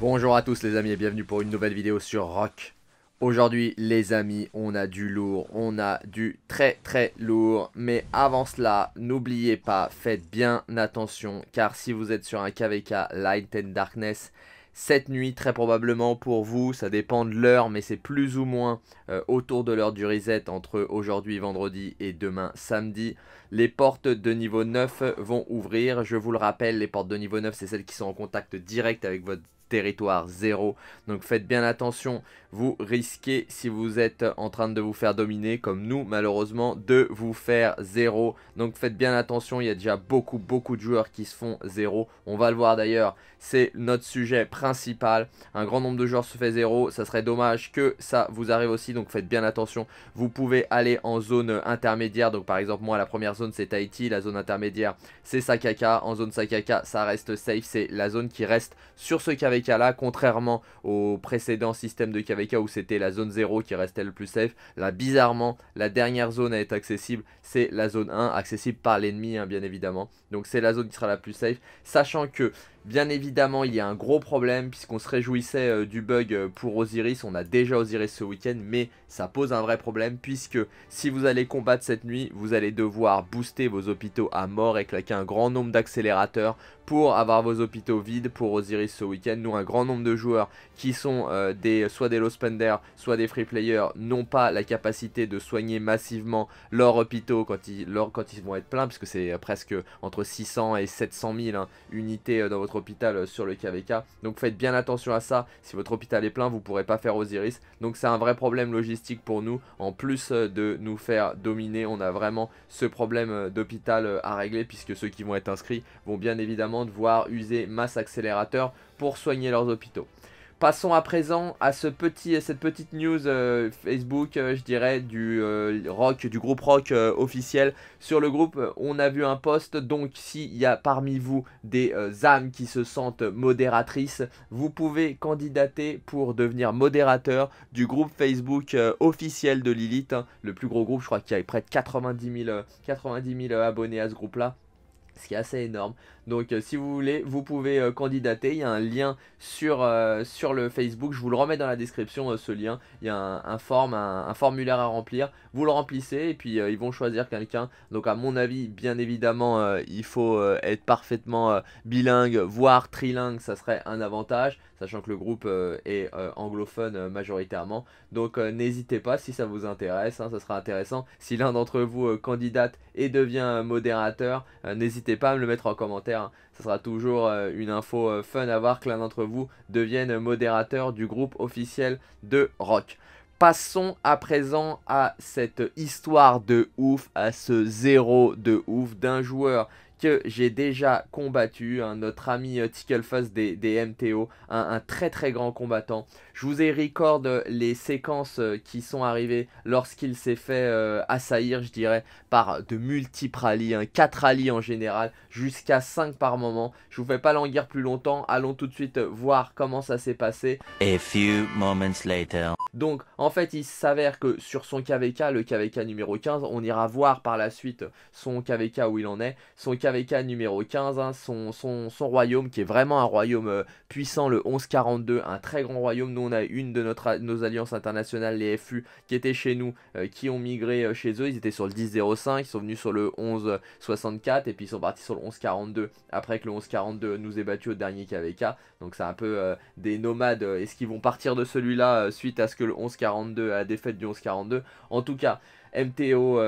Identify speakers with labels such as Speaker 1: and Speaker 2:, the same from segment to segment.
Speaker 1: Bonjour à tous les amis et bienvenue pour une nouvelle vidéo sur Rock. Aujourd'hui les amis, on a du lourd, on a du très très lourd. Mais avant cela, n'oubliez pas, faites bien attention car si vous êtes sur un KVK Light and Darkness, cette nuit très probablement pour vous, ça dépend de l'heure mais c'est plus ou moins euh, autour de l'heure du reset entre aujourd'hui vendredi et demain samedi. Les portes de niveau 9 vont ouvrir, je vous le rappelle, les portes de niveau 9 c'est celles qui sont en contact direct avec votre territoire 0. Donc faites bien attention, vous risquez, si vous êtes en train de vous faire dominer, comme nous malheureusement, de vous faire 0. Donc faites bien attention, il y a déjà beaucoup, beaucoup de joueurs qui se font zéro. On va le voir d'ailleurs, c'est notre sujet principal. Un grand nombre de joueurs se fait zéro. ça serait dommage que ça vous arrive aussi, donc faites bien attention. Vous pouvez aller en zone intermédiaire, donc par exemple moi la première zone c'est Tahiti, la zone intermédiaire c'est Sakaka. En zone Sakaka, ça reste safe, c'est la zone qui reste sur ce qu'avec cas là, contrairement au précédent système de kvk où c'était la zone 0 qui restait le plus safe, là bizarrement la dernière zone à être accessible c'est la zone 1, accessible par l'ennemi hein, bien évidemment. Donc c'est la zone qui sera la plus safe, sachant que bien évidemment il y a un gros problème puisqu'on se réjouissait euh, du bug euh, pour Osiris, on a déjà Osiris ce week-end mais ça pose un vrai problème puisque si vous allez combattre cette nuit vous allez devoir booster vos hôpitaux à mort et claquer un grand nombre d'accélérateurs pour avoir vos hôpitaux vides pour Osiris ce week-end. Nous, un grand nombre de joueurs qui sont euh, des, soit des low spenders, soit des free players, n'ont pas la capacité de soigner massivement leurs hôpitaux quand ils, quand ils vont être pleins, puisque c'est euh, presque entre 600 et 700 000 hein, unités euh, dans votre hôpital sur le KVK. Donc faites bien attention à ça. Si votre hôpital est plein, vous ne pourrez pas faire Osiris. Donc c'est un vrai problème logistique pour nous. En plus de nous faire dominer, on a vraiment ce problème d'hôpital à régler, puisque ceux qui vont être inscrits vont bien évidemment voire devoir user masse accélérateur pour soigner leurs hôpitaux. Passons à présent à ce petit, cette petite news euh, Facebook, euh, je dirais, du euh, rock, du groupe rock officiel. Sur le groupe, on a vu un post. Donc, s'il y a parmi vous des âmes qui se sentent modératrices, vous pouvez candidater pour devenir modérateur du groupe Facebook officiel de Lilith, hein. le plus gros groupe. Je crois qu'il y a près de 90 000, 90 000 abonnés à ce groupe-là, ce qui est assez énorme. Donc euh, si vous voulez, vous pouvez euh, candidater. Il y a un lien sur, euh, sur le Facebook. Je vous le remets dans la description, ce lien. Il y a un, un, formulaire à remplir. Vous le remplissez et puis ils vont choisir quelqu'un. Donc à mon avis, bien évidemment, il faut être parfaitement bilingue, voire trilingue. Ça serait un avantage, sachant que le groupe est anglophone majoritairement. Donc n'hésitez pas si ça vous intéresse. Hein. ça sera intéressant. Si l'un d'entre vous candidate et devient modérateur, n'hésitez pas à me le mettre en commentaire ce hein. sera toujours euh, une info euh, fun à voir que l'un d'entre vous devienne modérateur du groupe officiel de rock. Passons à présent à cette histoire de ouf, à ce zéro de ouf d'un joueur que j'ai déjà combattu, hein, notre ami euh, Ticklefuss des, des MTO, un, très très grand combattant. Je vous ai record euh, les séquences euh, qui sont arrivées lorsqu'il s'est fait assaillir, je dirais, par de multiples rallies, 4 hein, rallies en général, jusqu'à 5 par moment. Je vous fais pas languir plus longtemps, allons tout de suite voir comment ça s'est passé. Donc en fait il s'avère que sur son KVK, le KVK numéro 15, on ira voir par la suite son KVK où il en est, son KVK KvK numéro 15, hein, son, son, royaume qui est vraiment un royaume euh, puissant, le 1142, un très grand royaume. Nous, on a une de notre, nos alliances internationales, les FU, qui étaient chez nous, euh, qui ont migré euh, chez eux. Ils étaient sur le 10-05, ils sont venus sur le 11-64 et puis ils sont partis sur le 11-42, après que le 11-42 nous ait battu au dernier KVK. Donc c'est un peu des nomades. Est-ce qu'ils vont partir de celui-là suite à ce que le 1142, à la défaite du 1142 En tout cas. MTO,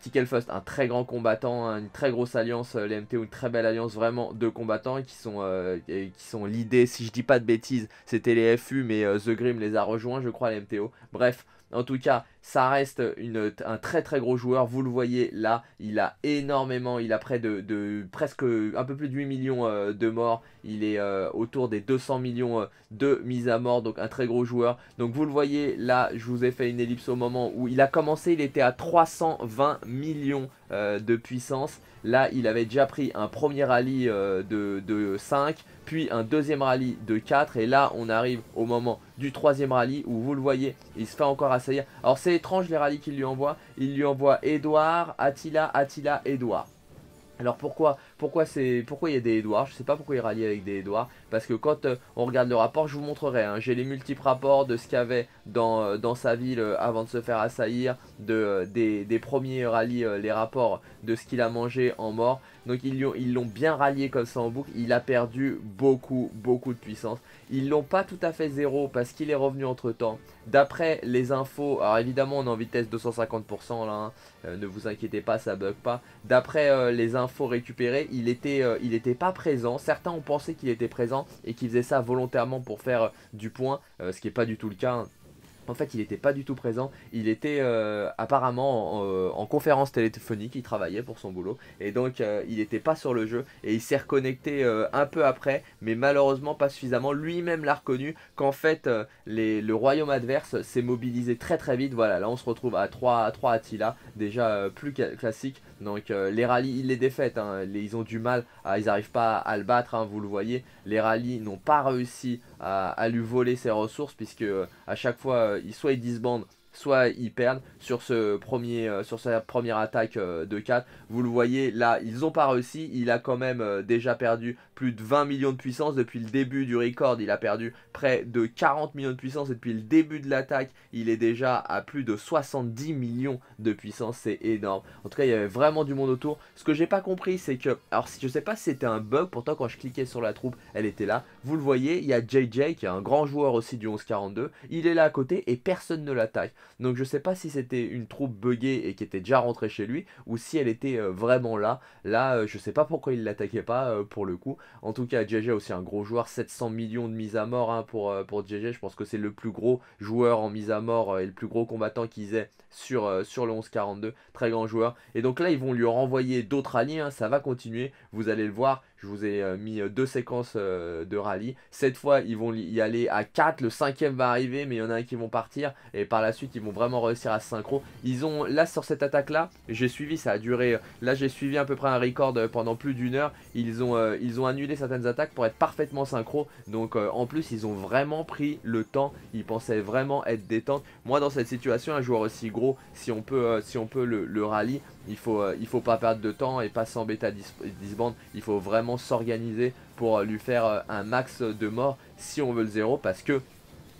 Speaker 1: Tickle euh, First, un très grand combattant, hein, une très grosse alliance, euh, les MTO, une très belle alliance vraiment de combattants qui sont, euh, qui sont l'idée, si je dis pas de bêtises, c'était les FU, mais The Grim les a rejoints, je crois, les MTO. Bref, en tout cas, ça reste une, un très très gros joueur. Vous le voyez là, il a énormément, il a près de, presque un peu plus de 8 millions euh, de morts. Il est euh, autour des 200 millions euh, de mises à mort, donc un très gros joueur. Donc vous le voyez là, je vous ai fait une ellipse au moment où il a commencé, il était à 320 millions de puissance. Là, il avait déjà pris un premier rallye de, de 5, puis un deuxième rallye de 4. Et là, on arrive au moment du troisième rallye où vous le voyez, il se fait encore assaillir. Alors c'est étrange les rallyes qu'il lui envoie. Il lui envoie Edouard, Attila, Attila, Edouard. Alors pourquoi pourquoi c'est pourquoi il y a des Edouard. Je sais pas pourquoi il rallie avec des édouards. Parce que quand euh, on regarde le rapport, je vous montrerai. Hein, j'ai les multiples rapports de ce qu'il avait euh, dans, sa ville euh, avant de se faire assaillir, de, des, premiers rallies, les rapports de ce qu'il a mangé en mort. Donc ils l'ont bien rallié comme ça en boucle. Il a perdu beaucoup, beaucoup de puissance. Ils l'ont pas tout à fait zéro parce qu'il est revenu entre temps. D'après les infos, alors évidemment on est en vitesse 250% là, hein, ne vous inquiétez pas, ça bug pas. D'après les infos récupérées, euh, il était, pas présent. Certains ont pensé qu'il était présent et qu'il faisait ça volontairement pour faire euh, du point, euh, ce qui n'est pas du tout le cas. En fait, il n'était pas du tout présent. Il était apparemment en, conférence téléphonique. Il travaillait pour son boulot. Et donc, il n'était pas sur le jeu. Et il s'est reconnecté un peu après. Mais malheureusement, pas suffisamment. Lui-même l'a reconnu qu'en fait, les, le royaume adverse s'est mobilisé très très vite. Voilà, là, on se retrouve à 3 à 3 Attila. Déjà plus classique. Donc euh, les rallyes, ils les défaitent, hein. ils ont du mal, ils n'arrivent pas à, le battre, hein, vous le voyez. Les rallyes n'ont pas réussi à, lui voler ses ressources puisque euh, à chaque fois, euh, soit ils disbandent, soit ils perdent sur, ce premier, sur sa première attaque de 4. Vous le voyez, là, ils n'ont pas réussi, il a quand même déjà perdu plus de 20 millions de puissance depuis le début du record. Il a perdu près de 40 millions de puissance et depuis le début de l'attaque, il est déjà à plus de 70 millions de puissance. C'est énorme. En tout cas, il y avait vraiment du monde autour. Ce que j'ai pas compris, c'est que... Alors, je sais pas si c'était un bug. Pourtant, quand je cliquais sur la troupe, elle était là. Vous le voyez, il y a JJ qui est un grand joueur aussi du 1142. Il est là à côté et personne ne l'attaque. Donc, je sais pas si c'était une troupe buggée et qui était déjà rentrée chez lui ou si elle était euh, vraiment là. Là, euh, je sais pas pourquoi il l'attaquait pas euh, pour le coup. En tout cas, JJ aussi un gros joueur, 700 millions de mise à mort hein, pour, euh, pour JJ. Je pense que c'est le plus gros joueur en mise à mort euh, et le plus gros combattant qu'ils aient sur, euh, sur le 11-42. Très grand joueur. Et donc là, ils vont lui renvoyer d'autres rallyes. Hein. ça va continuer. Vous allez le voir. Je vous ai euh, mis euh, deux séquences de rallye. Cette fois, ils vont y aller à 4. Le cinquième va arriver, mais il y en a un qui vont partir. Et par la suite, ils vont vraiment réussir à synchro. Ils ont, là, sur cette attaque-là, j'ai suivi, ça a duré. Là, j'ai suivi à peu près un record pendant plus d'une heure. Ils ont, ils ont annulé certaines attaques pour être parfaitement synchro. Donc, en plus, ils ont vraiment pris le temps. Ils pensaient vraiment être détente. Moi, dans cette situation, un joueur aussi gros euh, si on peut, le, le rallye, il faut, euh, faut pas perdre de temps et pas s'embêter à disband. Il faut vraiment s'organiser pour euh, lui faire un max de morts si on veut le zéro parce que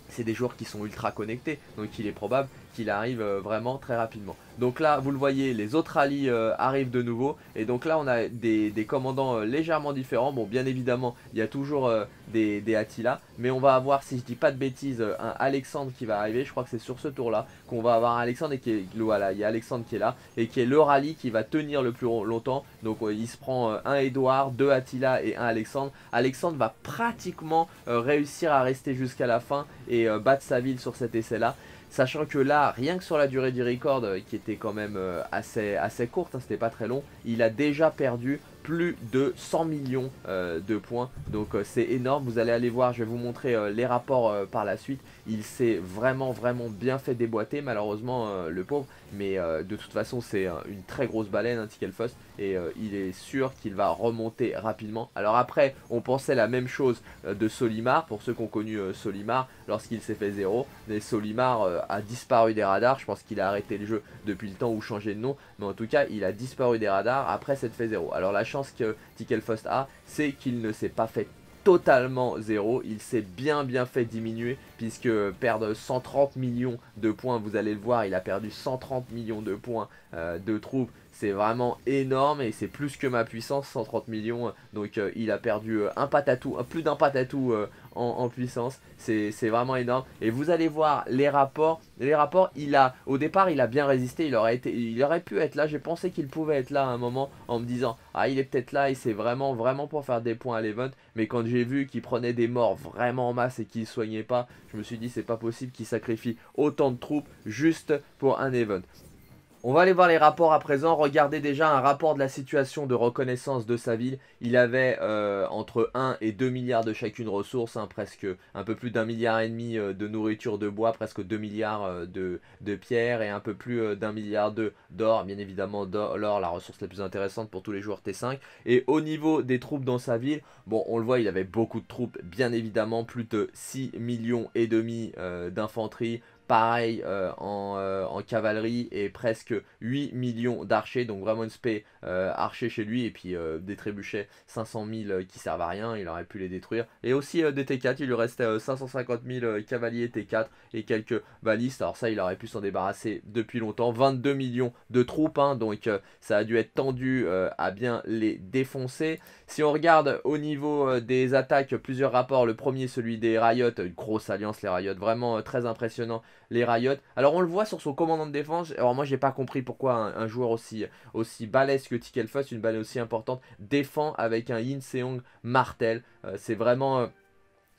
Speaker 1: c'est des joueurs qui sont ultra connectés. Donc il est probable il arrive euh, vraiment très rapidement. Donc là, vous le voyez, les autres rallyes euh, arrivent de nouveau. Et donc là, on a des, commandants euh, légèrement différents. Bon, bien évidemment, il y a toujours des, Attila. Mais on va avoir, si je dis pas de bêtises, un Alexandre qui va arriver. Je crois que c'est sur ce tour-là qu'on va avoir Alexandre. Et qui est, voilà, il y a Alexandre qui est là. Et qui est le rallye qui va tenir le plus longtemps. Donc il se prend un Edouard, deux Attila et un Alexandre. Alexandre va pratiquement réussir à rester jusqu'à la fin et battre sa ville sur cet essai-là. Sachant que là, rien que sur la durée du record, euh, qui était quand même euh, assez, assez courte, ce hein, c'était pas très long, il a déjà perdu plus de 100 millions euh, de points. Donc c'est énorme, vous allez aller voir, je vais vous montrer les rapports par la suite. Il s'est vraiment, vraiment bien fait déboîter, malheureusement, euh, le pauvre. Mais euh, de toute façon, c'est une très grosse baleine, un hein, Et euh, il est sûr qu'il va remonter rapidement. Alors après, on pensait la même chose de Solimar. Pour ceux qui ont connu Solimar, lorsqu'il s'est fait zéro. Mais Solimar a disparu des radars. Je pense qu'il a arrêté le jeu depuis le temps ou changé de nom. Mais en tout cas, il a disparu des radars après s'être fait zéro. Alors la chance que Fost a, c'est qu'il ne s'est pas fait totalement zéro. Il s'est bien bien fait diminuer puisque perdre 130 millions de points, vous allez le voir, il a perdu 130 millions de points euh, de troupes. C'est vraiment énorme et c'est plus que ma puissance, 130 millions. Donc euh, il a perdu euh, un patatou, plus d'un patatou en, puissance. C'est vraiment énorme. Et vous allez voir les rapports. Les rapports, il a, au départ, il a bien résisté. Il aurait, été, il aurait pu être là. J'ai pensé qu'il pouvait être là à un moment en me disant Ah, il est peut-être là et c'est vraiment, vraiment pour faire des points à l'event. Mais quand j'ai vu qu'il prenait des morts vraiment en masse et qu'il soignait pas, je me suis dit C'est pas possible qu'il sacrifie autant de troupes juste pour un event. On va aller voir les rapports à présent. Regardez déjà un rapport de la situation de reconnaissance de sa ville. Il avait euh, entre 1 et 2 milliards de chacune ressources, Un hein, presque un peu plus d'un milliard et demi euh, de nourriture de bois, presque 2 milliards euh, de, de pierres et un peu plus d'un milliard d'or. Bien évidemment, l'or, la ressource la plus intéressante pour tous les joueurs T5. Et au niveau des troupes dans sa ville, bon, on le voit, il avait beaucoup de troupes, bien évidemment, plus de 6 millions et demi d'infanterie, Pareil euh, euh, en, cavalerie et presque 8 millions d'archers. Donc vraiment une spé euh, archer chez lui. Et puis des trébuchets 500 000 qui servent à rien. Il aurait pu les détruire. Et aussi des T4. Il lui restait 550 000 cavaliers T4 et quelques balistes. Alors ça, il aurait pu s'en débarrasser depuis longtemps. 22 millions de troupes. Hein, donc ça a dû être tendu à bien les défoncer. Si on regarde au niveau des attaques, plusieurs rapports. Le premier, celui des Riot. Une grosse alliance, les Riot. Vraiment très impressionnant les Riot, Alors on le voit sur son commandant de défense. Alors moi j'ai pas compris pourquoi un, joueur aussi, aussi balèze que Fuss, une balle aussi importante, défend avec un Yin Seong martel. Euh, c'est vraiment... Euh,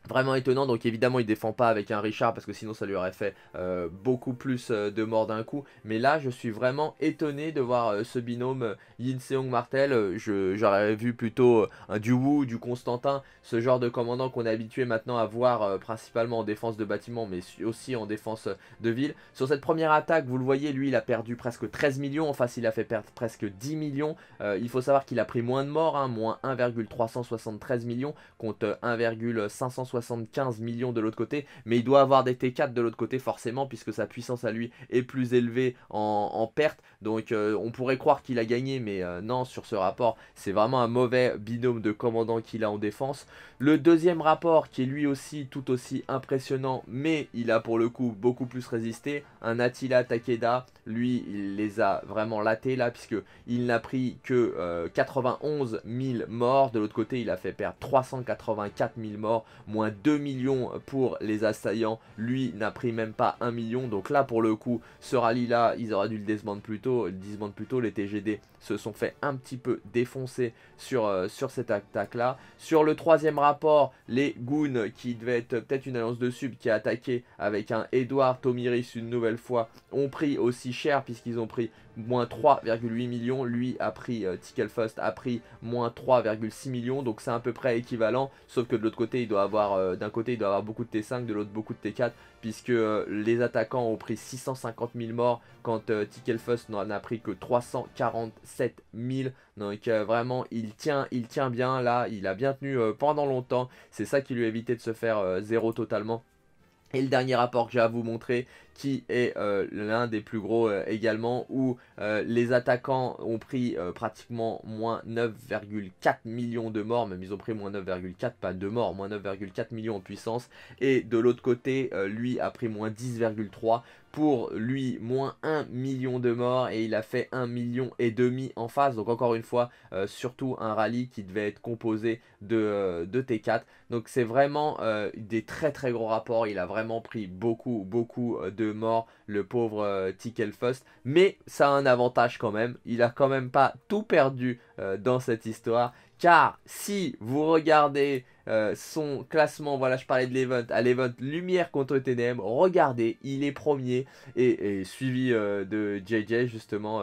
Speaker 1: vraiment étonnant. Donc évidemment, il défend pas avec un Richard parce que sinon ça lui aurait fait euh, beaucoup plus euh, de morts d'un coup. Mais là, je suis vraiment étonné de voir euh, ce binôme Yin Seong Martel. J'aurais vu plutôt un du Wu, du Constantin, ce genre de commandant qu'on est habitué maintenant à voir principalement en défense de bâtiments mais aussi en défense de ville. Sur cette première attaque, vous le voyez, lui, il a perdu presque 13 millions. En face, il a fait perdre presque 10 millions. il faut savoir qu'il a pris moins de morts, hein, moins 1,373 millions contre 1,560 75 millions de l'autre côté, mais il doit avoir des T4 de l'autre côté forcément, puisque sa puissance à lui est plus élevée en, perte. Donc euh, on pourrait croire qu'il a gagné, mais euh, non, sur ce rapport, c'est vraiment un mauvais binôme de commandants qu'il a en défense. Le deuxième rapport, qui est lui aussi tout aussi impressionnant, mais il a pour le coup beaucoup plus résisté, un Attila Takeda, lui, il les a vraiment latés là, puisque il n'a pris que 91 euh, 000 morts. De l'autre côté, il a fait perdre 384 000 morts, moins 2 millions pour les assaillants. Lui n'a pris même pas 1 million. Donc là, pour le coup, ce rallye-là, ils auraient dû le disband plus tôt. Le plus tôt, les TGD se sont fait un petit peu défoncer sur, euh, sur cette attaque-là. Sur le troisième rapport, les Goons, qui devait être peut-être une alliance de sub qui a attaqué avec un Edouard Tomiris une nouvelle fois, ont pris aussi cher puisqu'ils ont pris moins 3,8 millions. Lui a pris, euh, a pris moins 3,6 millions. Donc c'est à peu près équivalent, sauf que de l'autre côté, il doit avoir euh, d'un côté il doit avoir beaucoup de T5, de l'autre beaucoup de T4, puisque euh, les attaquants ont pris 650 000 morts, quand euh, Tickelfuss n'en a pris que 347 000, donc vraiment il tient, il tient bien là, il a bien tenu pendant longtemps, c'est ça qui lui a évité de se faire zéro totalement. Et le dernier rapport que j'ai à vous montrer, qui est euh, l'un des plus gros euh, également, où euh, les attaquants ont pris pratiquement moins 9,4 millions de morts, même ils ont pris moins 9,4, pas de morts, moins 9,4 millions en puissance, et de l'autre côté, lui a pris moins 10,3 pour lui moins 1 million de morts et il a fait 1 million et demi en phase Donc encore une fois, surtout un rallye qui devait être composé de, de T4. Donc c'est vraiment des très très gros rapports. Il a vraiment pris beaucoup beaucoup de mort, le pauvre euh, Mais ça a un avantage quand même. Il a quand même pas tout perdu euh, dans cette histoire. Car si vous regardez euh, son classement, voilà, je parlais de l'event, à l'event Lumière contre TNM, regardez, il est premier et, suivi euh, de JJ, justement,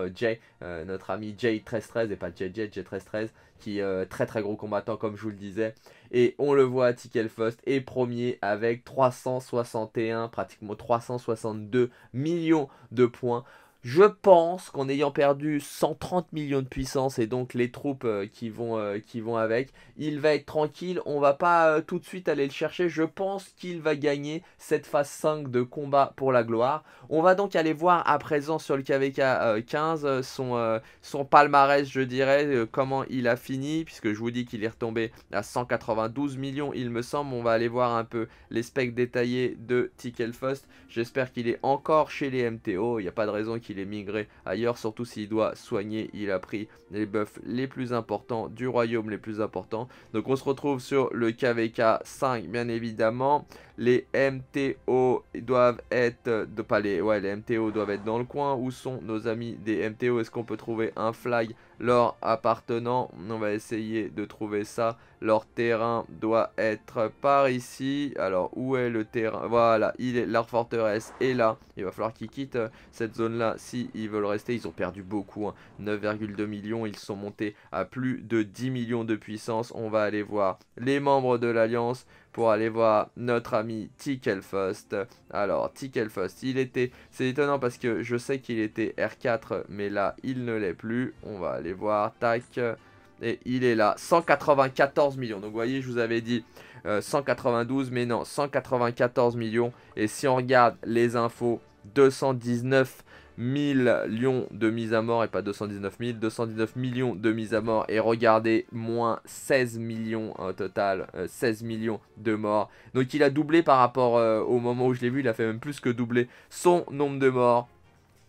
Speaker 1: euh, notre ami Jay1313 et pas JJ, J1313, qui est très très gros combattant, comme je vous le disais. Et on le voit, Tikel est premier avec 361, pratiquement 362 millions de points. Je pense qu'en ayant perdu 130 millions de puissance et donc les troupes euh, qui, vont, euh, qui vont avec, il va être tranquille, on va pas euh, tout de suite aller le chercher. Je pense qu'il va gagner cette phase 5 de combat pour la gloire. On va donc aller voir à présent sur le KVK 15 son, son palmarès, je dirais, comment il a fini, puisque je vous dis qu'il est retombé à 192 millions, il me semble. On va aller voir un peu les specs détaillés de Tickelfust. J'espère qu'il est encore chez les MTO, il n'y a pas de raison qu'il il est migré ailleurs, surtout s'il doit soigner, il a pris les buffs les plus importants du royaume les plus importants. Donc on se retrouve sur le KVK 5 bien évidemment. Les MTO doivent être... Euh, ouais, les MTO doivent être dans le coin. Où sont nos amis des MTO Est-ce qu'on peut trouver un flag leur appartenant On va essayer de trouver ça. Leur terrain doit être par ici. Alors, où est le terrain Voilà, il leur forteresse est là. Il va falloir qu'ils quittent euh, cette zone-là s'ils veulent rester. Ils ont perdu beaucoup. 9,2 hein. millions. Ils sont montés à plus de 10 millions de puissance. On va aller voir les membres de l'Alliance pour aller voir notre ami Tickelfust. Alors, Tickelfust, il était... C'est étonnant parce que je sais qu'il était R4, mais là, il ne l'est plus. On va aller voir, tac... Et il est là, 194 millions. Donc vous voyez, je vous avais dit 192, euh, mais non, 194 millions. Et si on regarde les infos, 219 lions de mises à mort et pas 219 000, 219 millions de mises à mort et regardez, moins 16 millions en total, 16 euh, millions de morts. Donc il a doublé par rapport euh, au moment où je l'ai vu, il a fait même plus que doubler son nombre de morts.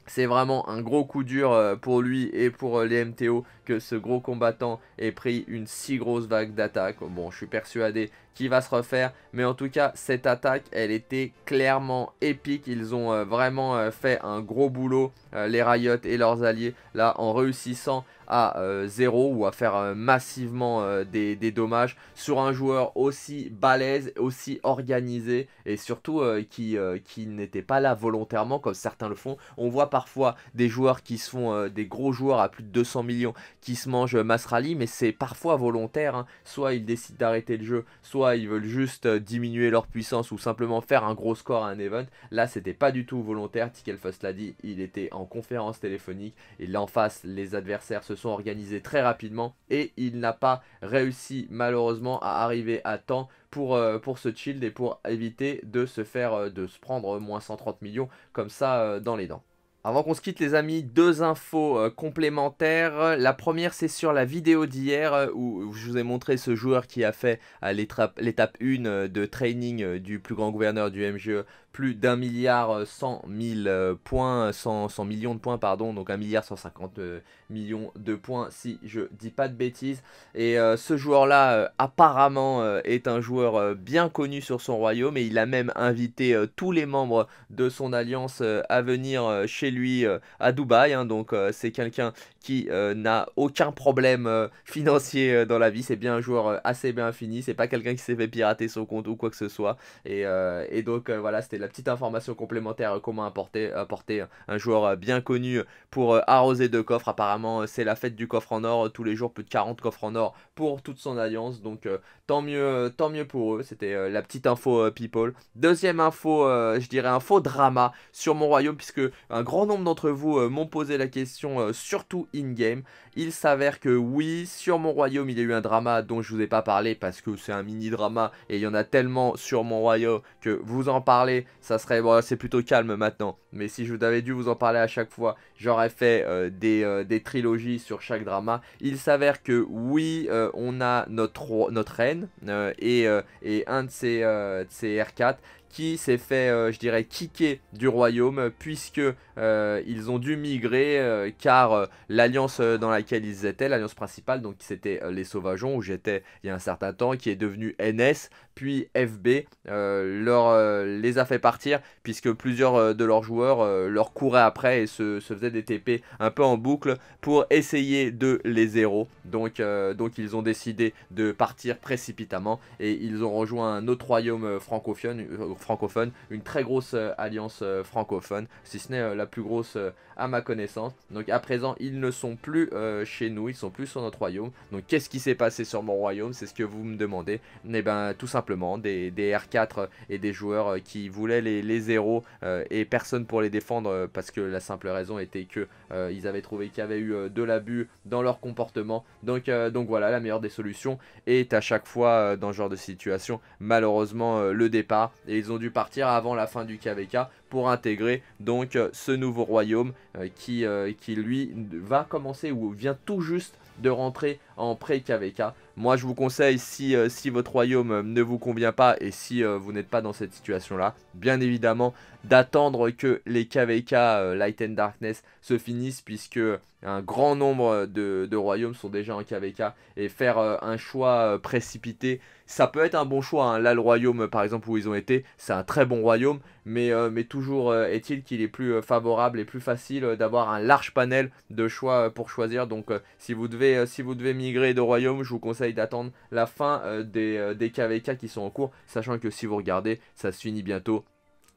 Speaker 1: C'est vraiment un gros coup dur euh, pour lui et pour les MTO que ce gros combattant ait pris une si grosse vague d'attaque. Bon, je suis persuadé qui va se refaire. Mais en tout cas, cette attaque, elle était clairement épique. Ils ont euh, vraiment euh, fait un gros boulot, euh, les Riot et leurs alliés, là, en réussissant à zéro, ou à faire massivement des, dommages sur un joueur aussi balèze, aussi organisé et surtout qui, qui n'était pas là volontairement comme certains le font. On voit parfois des joueurs qui se font, des gros joueurs à plus de 200 millions qui se mangent Rally, mais c'est parfois volontaire. Hein. Soit ils décident d'arrêter le jeu, soit ils veulent juste euh, diminuer leur puissance ou simplement faire un gros score à un event. Là, c'était pas du tout volontaire. Tikelfus l'a dit, il était en conférence téléphonique et là en face, les adversaires se sont organisés très rapidement et il n'a pas réussi malheureusement à arriver à temps pour, euh, pour, ce shield et pour éviter de se faire euh, de se prendre moins 130 millions comme ça dans les dents. Avant qu'on se quitte les amis, deux infos euh, complémentaires. La première c'est sur la vidéo d'hier euh, où je vous ai montré ce joueur qui a fait euh, l'étape 1 de training du plus grand gouverneur du MGE, plus d'un milliard cent mille points, 100, millions de points pardon, donc un milliard cinquante millions de points si je dis pas de bêtises. Et ce joueur là apparemment est un joueur bien connu sur son royaume et il a même invité tous les membres de son alliance à venir chez lui lui euh, à Dubaï. Hein, donc euh, c'est quelqu'un qui euh, n'a aucun problème financier dans la vie. C'est bien un joueur assez bien fini. C'est pas quelqu'un qui s'est fait pirater son compte ou quoi que ce soit. Et, donc voilà, c'était la petite information complémentaire comment apporter, apporter un joueur bien connu pour arroser deux coffres. Apparemment, c'est la fête du coffre en or. Tous les jours, plus de 40 coffres en or pour toute son alliance. Donc tant mieux, tant mieux pour eux. C'était la petite info people. Deuxième info, je dirais info drama sur mon royaume puisque un grand nombre d'entre vous euh, m'ont posé la question, euh, surtout in-game. Il s'avère que oui, sur mon royaume, il y a eu un drama dont je vous ai pas parlé parce que c'est un mini-drama et il y en a tellement sur mon royaume que vous en parlez, ça serait... Bon, c'est plutôt calme maintenant, mais si je vous avais dû vous en parler à chaque fois, j'aurais fait euh, des, trilogies sur chaque drama. Il s'avère que oui, on a notre, notre reine et, un de ces R4 qui s'est fait, euh, je dirais, kicker du royaume, puisque euh, ils ont dû migrer, euh, car l'alliance dans laquelle ils étaient, l'alliance principale, donc c'était les Sauvageons, où j'étais il y a un certain temps, qui est devenue NS, puis FB, leur, les a fait partir, puisque plusieurs de leurs joueurs leur couraient après et se, faisaient des TP un peu en boucle pour essayer de les zéro. Donc, donc ils ont décidé de partir précipitamment, et ils ont rejoint un autre royaume francophone, francophone, une très grosse euh, alliance euh, francophone, si ce n'est euh, la plus grosse à ma connaissance. Donc à présent, ils ne sont plus chez nous, ils sont plus sur notre royaume. Donc qu'est-ce qui s'est passé sur mon royaume C'est ce que vous me demandez. et eh ben tout simplement des, R4 et des joueurs qui voulaient les, les héros et personne pour les défendre parce que la simple raison était que ils avaient trouvé qu'il y avait eu de l'abus dans leur comportement. Donc, donc voilà, la meilleure des solutions est à chaque fois dans ce genre de situation, malheureusement, le départ. Et ils ont dû partir avant la fin du KVK pour intégrer donc euh, ce nouveau royaume euh, qui, euh, qui lui va commencer ou vient tout juste de rentrer en pré-KVK. Moi je vous conseille si, si votre royaume ne vous convient pas et si vous n'êtes pas dans cette situation là, bien évidemment d'attendre que les KVK euh, Light and Darkness se finissent puisque un grand nombre de, royaumes sont déjà en KVK et faire euh, un choix euh, précipité, ça peut être un bon choix. un hein. Là, le royaume par exemple où ils ont été, c'est un très bon royaume, mais, mais toujours est-il qu'il est plus favorable et plus facile d'avoir un large panel de choix pour choisir. Donc, si, vous devez, si vous devez migrer de royaume, je vous conseille d'attendre la fin des, des KVK qui sont en cours, sachant que si vous regardez, ça se finit bientôt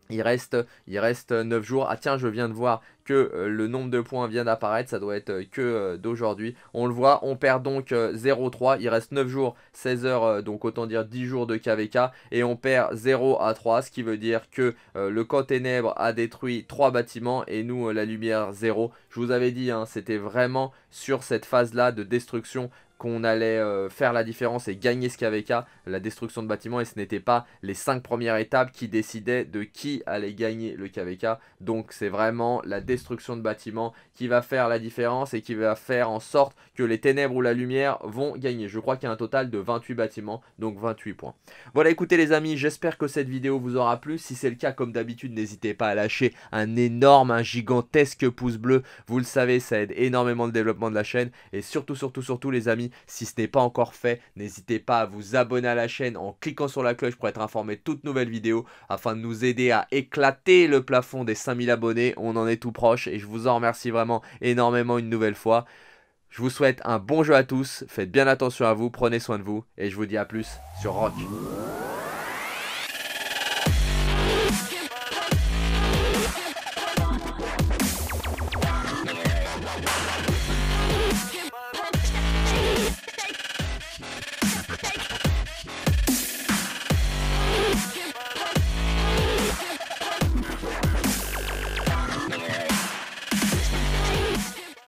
Speaker 1: il reste, il reste 9 jours. Ah tiens, je viens de voir, euh, le nombre de points vient d'apparaître, ça doit être euh, que euh, d'aujourd'hui. On le voit, on perd donc 0-3, il reste 9 jours, 16 heures, donc autant dire 10 jours de KVK, et on perd 0 à 3, ce qui veut dire que le camp ténèbres a détruit 3 bâtiments et nous, la lumière 0. Je vous avais dit, hein, c'était vraiment sur cette phase-là de destruction qu'on allait faire la différence et gagner ce KVK, la destruction de bâtiments, et ce n'était pas les 5 premières étapes qui décidaient de qui allait gagner le KVK. Donc c'est vraiment la destruction destruction de bâtiments qui va faire la différence et qui va faire en sorte que les ténèbres ou la lumière vont gagner. Je crois qu'il y a un total de 28 bâtiments, donc 28 points. Voilà, écoutez les amis, j'espère que cette vidéo vous aura plu. Si c'est le cas, comme d'habitude, n'hésitez pas à lâcher un énorme, un gigantesque pouce bleu. Vous le savez, ça aide énormément le développement de la chaîne. Et surtout, surtout, surtout les amis, si ce n'est pas encore fait, n'hésitez pas à vous abonner à la chaîne en cliquant sur la cloche pour être informé de toutes nouvelles vidéos afin de nous aider à éclater le plafond des 5000 abonnés. On en est tout propre et je vous en remercie vraiment énormément une nouvelle fois. Je vous souhaite un bon jeu à tous, faites bien attention à vous, prenez soin de vous et je vous dis à plus sur Rock.